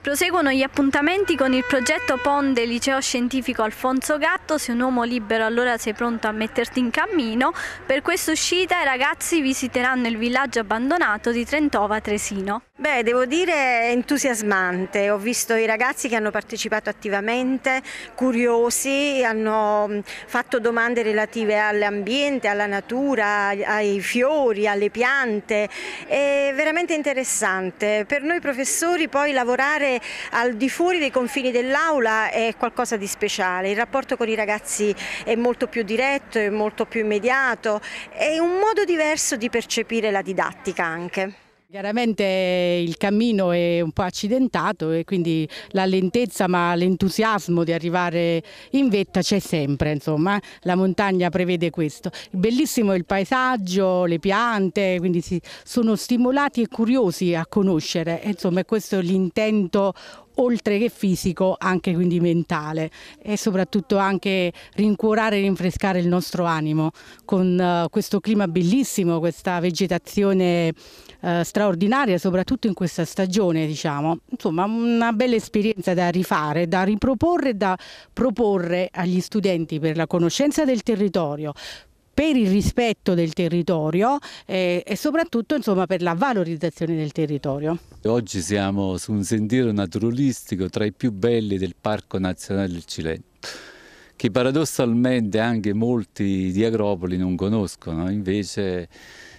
Proseguono gli appuntamenti con il progetto Ponte Liceo Scientifico Alfonso Gatto, se un uomo libero allora sei pronto a metterti in cammino. Per questa uscita i ragazzi visiteranno il villaggio abbandonato di Trentova Tresino. Beh, devo dire entusiasmante, ho visto i ragazzi che hanno partecipato attivamente, curiosi, hanno mm, fatto domande relative all'ambiente, alla natura, ai fiori, alle piante, è veramente interessante. Per noi professori poi lavorare lavorare al di fuori dei confini dell'aula è qualcosa di speciale, il rapporto con i ragazzi è molto più diretto, è molto più immediato, è un modo diverso di percepire la didattica anche. Chiaramente il cammino è un po' accidentato e quindi la lentezza ma l'entusiasmo di arrivare in vetta c'è sempre, insomma, la montagna prevede questo. Bellissimo il paesaggio, le piante, quindi sono stimolati e curiosi a conoscere, insomma questo è l'intento oltre che fisico anche quindi mentale e soprattutto anche rincuorare e rinfrescare il nostro animo con uh, questo clima bellissimo, questa vegetazione uh, straordinaria soprattutto in questa stagione diciamo. Insomma una bella esperienza da rifare, da riproporre e da proporre agli studenti per la conoscenza del territorio, per il rispetto del territorio eh, e soprattutto insomma, per la valorizzazione del territorio. Oggi siamo su un sentiero naturalistico tra i più belli del Parco Nazionale del Cilento che paradossalmente anche molti di Agropoli non conoscono, invece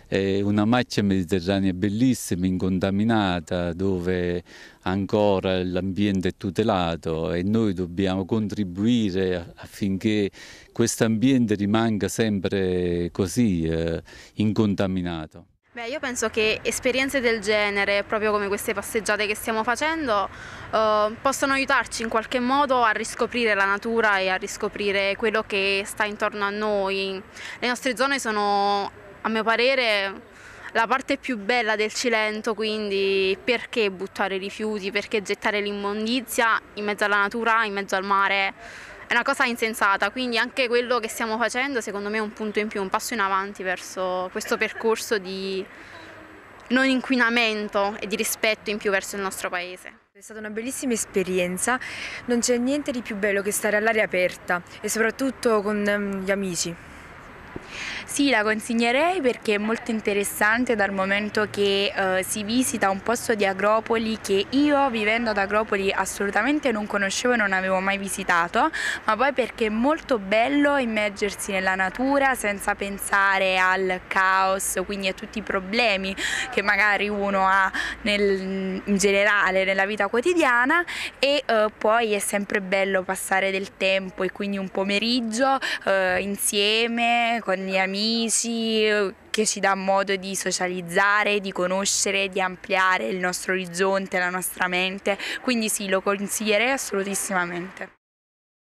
è una macchia mediterranea bellissima, incontaminata, dove ancora l'ambiente è tutelato e noi dobbiamo contribuire affinché questo ambiente rimanga sempre così, eh, incontaminato. Beh, io penso che esperienze del genere, proprio come queste passeggiate che stiamo facendo, eh, possono aiutarci in qualche modo a riscoprire la natura e a riscoprire quello che sta intorno a noi. Le nostre zone sono a mio parere la parte più bella del Cilento, quindi perché buttare rifiuti, perché gettare l'immondizia in mezzo alla natura, in mezzo al mare, è una cosa insensata, quindi anche quello che stiamo facendo secondo me è un punto in più, un passo in avanti verso questo percorso di non inquinamento e di rispetto in più verso il nostro paese. È stata una bellissima esperienza, non c'è niente di più bello che stare all'aria aperta e soprattutto con ehm, gli amici. Sì, la consiglierei perché è molto interessante dal momento che eh, si visita un posto di Agropoli che io vivendo ad Agropoli assolutamente non conoscevo e non avevo mai visitato, ma poi perché è molto bello immergersi nella natura senza pensare al caos, quindi a tutti i problemi che magari uno ha nel, in generale nella vita quotidiana e eh, poi è sempre bello passare del tempo e quindi un pomeriggio eh, insieme con gli amici condivisi, eh, che ci dà modo di socializzare, di conoscere, di ampliare il nostro orizzonte, la nostra mente, quindi sì, lo consiglierei assolutissimamente.